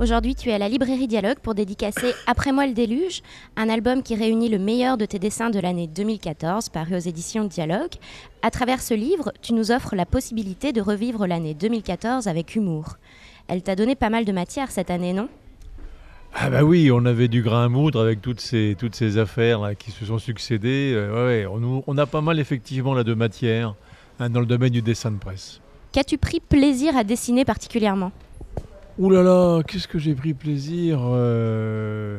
Aujourd'hui, tu es à la librairie Dialogue pour dédicacer Après moi le déluge, un album qui réunit le meilleur de tes dessins de l'année 2014, paru aux éditions Dialogue. À travers ce livre, tu nous offres la possibilité de revivre l'année 2014 avec humour. Elle t'a donné pas mal de matière cette année, non ah bah oui, on avait du grain à moudre avec toutes ces, toutes ces affaires qui se sont succédées. Euh, on, a pas mal effectivement là de matière hein, dans le domaine du dessin de presse. Qu'as-tu pris plaisir à dessiner particulièrement Ouh là là, qu'est-ce que j'ai pris plaisir euh,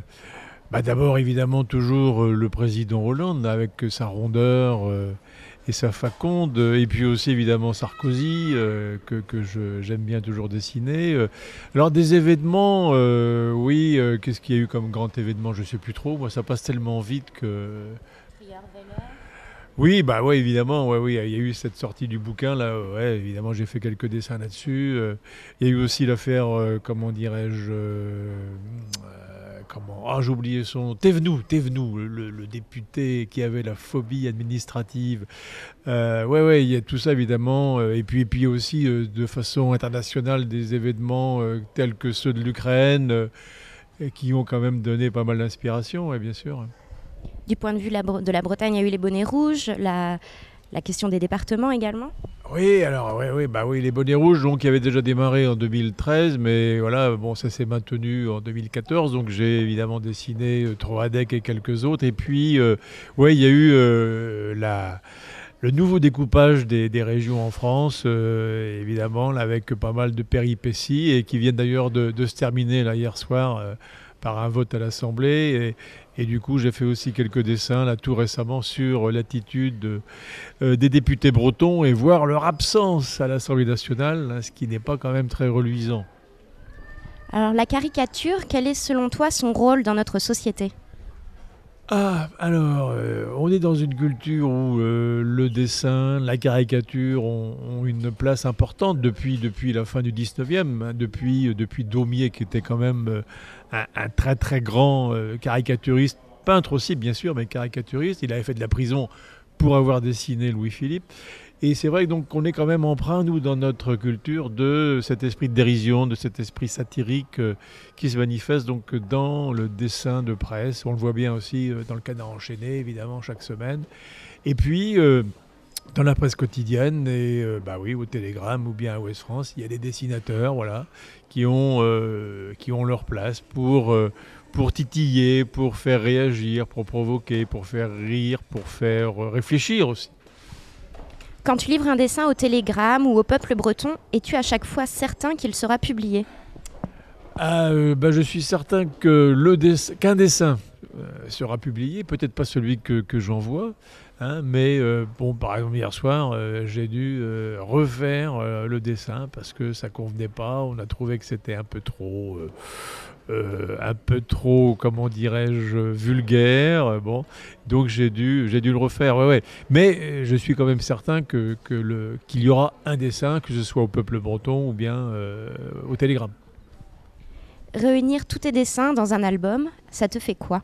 bah, D'abord, évidemment, toujours euh, le président Hollande avec euh, sa rondeur et sa faconde, et puis aussi évidemment Sarkozy, que, j'aime bien toujours dessiner. Alors, des événements, oui, qu'est-ce qu'il y a eu comme grand événement Je ne sais plus trop. Moi, ça passe tellement vite que. Oui, bah ouais, évidemment, ouais, oui, il y a eu cette sortie du bouquin là, ouais, évidemment, j'ai fait quelques dessins là-dessus. Euh, il y a eu aussi l'affaire, euh, comment dirais-je, euh, comment, ah, j'ai oublié son, Tévenou, le, député qui avait la phobie administrative. ouais, ouais, il y a tout ça évidemment, et puis, et puis aussi de façon internationale des événements tels que ceux de l'Ukraine, qui ont quand même donné pas mal d'inspiration, ouais, bien sûr. Du point de vue de la Bretagne, il y a eu les bonnets rouges, la, question des départements également. Oui, alors oui, bah oui, les bonnets rouges, donc il avait déjà démarré en 2013, mais voilà, bon, ça s'est maintenu en 2014, donc j'ai évidemment dessiné trois euh, Troadec et quelques autres, et puis euh, ouais, il y a eu euh, le nouveau découpage des, régions en France, évidemment, avec pas mal de péripéties et qui viennent d'ailleurs de, se terminer là, hier soir par un vote à l'Assemblée. Et, du coup, j'ai fait aussi quelques dessins, là, tout récemment, sur l'attitude euh, des députés bretons et voir leur absence à l'Assemblée nationale, hein, ce qui n'est pas quand même très reluisant. Alors, la caricature, quel est selon toi son rôle dans notre société ah, alors, euh, on est dans une culture où euh, le dessin, la caricature ont, une place importante depuis, depuis la fin du 19e, hein, depuis, euh, depuis Daumier qui était quand même un, un, très très grand caricaturiste, peintre aussi bien sûr, mais caricaturiste. Il avait fait de la prison pour avoir dessiné Louis-Philippe. Et c'est vrai donc qu'on est quand même emprunt, nous, dans notre culture, de cet esprit de dérision, de cet esprit satirique euh, qui se manifeste donc dans le dessin de presse. On le voit bien aussi euh, dans le canard enchaîné, évidemment, chaque semaine. Et puis. Euh, dans la presse quotidienne et bah oui au Télégramme ou bien à Ouest France, il y a des dessinateurs voilà qui ont qui ont leur place pour pour titiller, pour faire réagir, pour provoquer, pour faire rire, pour faire réfléchir aussi. Quand tu livres un dessin au Télégramme ou au peuple breton, es-tu à chaque fois certain qu'il sera publié ah, euh, bah, Je suis certain qu'un dessin euh, sera publié, peut-être pas celui que j'envoie, Hein, mais euh, bon, par exemple, hier soir, euh, j'ai dû euh, refaire le dessin parce que ça convenait pas. On a trouvé que c'était un peu trop, un peu trop, comment dirais-je, vulgaire. Bon, donc j'ai dû, j'ai dû le refaire. Ouais, Mais je suis quand même certain que, qu'il y aura un dessin, que ce soit au peuple breton ou bien au Télégramme. Réunir tous tes dessins dans un album, ça te fait quoi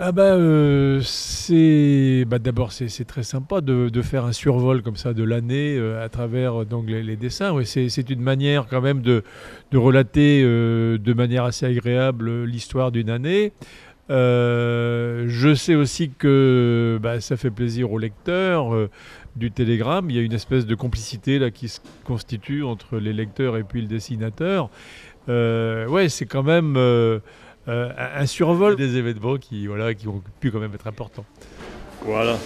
ah bah euh, c'est bah, d'abord c'est très sympa de, faire un survol comme ça de l'année euh, à travers euh, donc les, dessins. Ouais, c'est une manière quand même de, relater de manière assez agréable l'histoire d'une année. je sais aussi que bah, ça fait plaisir aux lecteurs du Télégramme. Il y a une espèce de complicité là qui se constitue entre les lecteurs et puis le dessinateur. ouais, c'est quand même euh, un survol des événements qui, voilà, qui ont pu quand même être importants. Voilà.